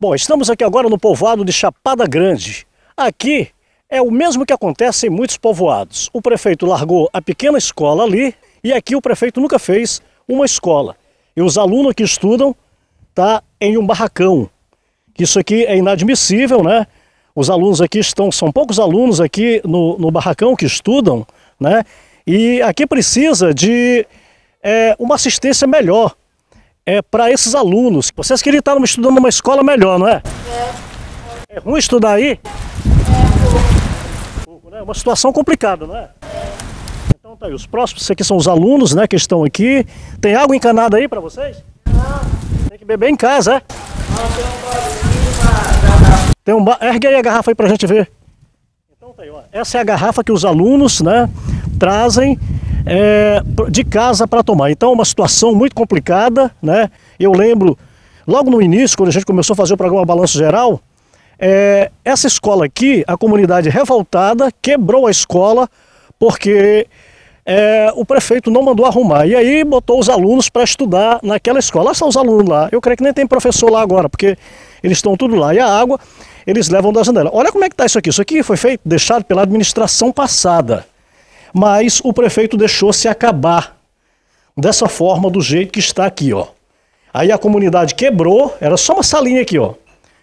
Bom, estamos aqui agora no povoado de Chapada Grande. Aqui é o mesmo que acontece em muitos povoados. O prefeito largou a pequena escola ali e aqui o prefeito nunca fez uma escola. E os alunos que estudam tá em um barracão. Isso aqui é inadmissível, né? Os alunos aqui estão, são poucos alunos aqui no, no barracão que estudam, né? E aqui precisa de é, uma assistência melhor é para esses alunos. Vocês queriam estar estudando numa escola melhor, não é? É. É ruim estudar aí? É pouco. É uma situação complicada, não é? É. Então tá aí, os próximos aqui são os alunos, né, que estão aqui. Tem água encanada aí para vocês? Não. Tem que beber em casa, é? Não, tem um bar. Ergue aí a garrafa aí pra gente ver. Então tá aí, ó. Essa é a garrafa que os alunos, né, trazem é, de casa para tomar. Então, é uma situação muito complicada, né? Eu lembro, logo no início, quando a gente começou a fazer o programa Balanço Geral, é, essa escola aqui, a comunidade revoltada, quebrou a escola porque é, o prefeito não mandou arrumar. E aí botou os alunos para estudar naquela escola. Lá estão os alunos lá. Eu creio que nem tem professor lá agora, porque eles estão tudo lá. E a água eles levam da janela. Olha como é que está isso aqui. Isso aqui foi feito, deixado pela administração passada mas o prefeito deixou se acabar dessa forma, do jeito que está aqui, ó. Aí a comunidade quebrou, era só uma salinha aqui, ó.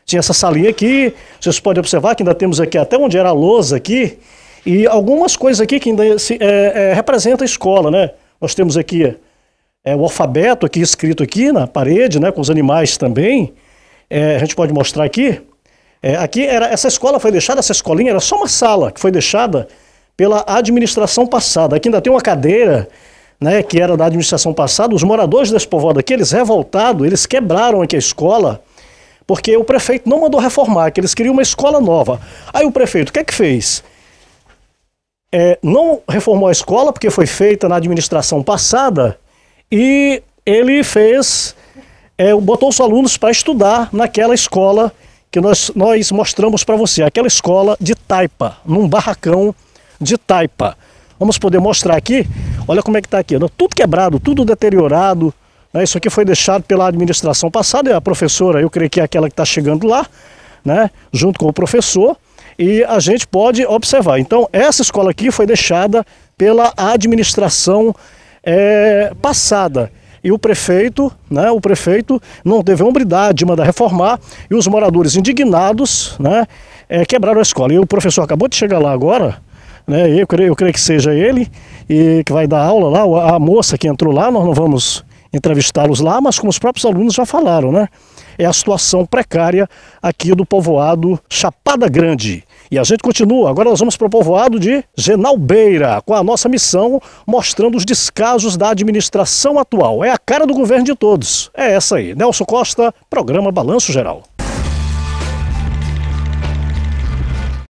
Tinha essa salinha aqui, vocês podem observar que ainda temos aqui até onde era a lousa aqui, e algumas coisas aqui que ainda se, é, é, representa a escola, né? Nós temos aqui é, o alfabeto aqui escrito aqui na parede, né? Com os animais também. É, a gente pode mostrar aqui. É, aqui era essa escola foi deixada, essa escolinha era só uma sala que foi deixada pela administração passada. Aqui ainda tem uma cadeira né, que era da administração passada, os moradores desse povoado aqui, eles revoltados, eles quebraram aqui a escola, porque o prefeito não mandou reformar, que eles queriam uma escola nova. Aí o prefeito, o que é que fez? É, não reformou a escola, porque foi feita na administração passada, e ele fez, é, botou os alunos para estudar naquela escola que nós, nós mostramos para você, aquela escola de taipa, num barracão de taipa. Vamos poder mostrar aqui, olha como é que está aqui, né? tudo quebrado, tudo deteriorado. Né? Isso aqui foi deixado pela administração passada, a professora, eu creio que é aquela que está chegando lá, né? junto com o professor, e a gente pode observar. Então, essa escola aqui foi deixada pela administração é, passada e o prefeito, né, o prefeito não teve a hombridade de mandar reformar e os moradores indignados, né, é, quebraram a escola. E o professor acabou de chegar lá agora, né? Eu creio, eu creio que seja ele e que vai dar aula lá, a moça que entrou lá, nós não vamos entrevistá-los lá, mas como os próprios alunos já falaram, né? É a situação precária aqui do povoado Chapada Grande. E a gente continua, agora nós vamos para o povoado de Genalbeira, com a nossa missão mostrando os descasos da administração atual. É a cara do governo de todos. É essa aí. Nelson Costa, programa Balanço Geral.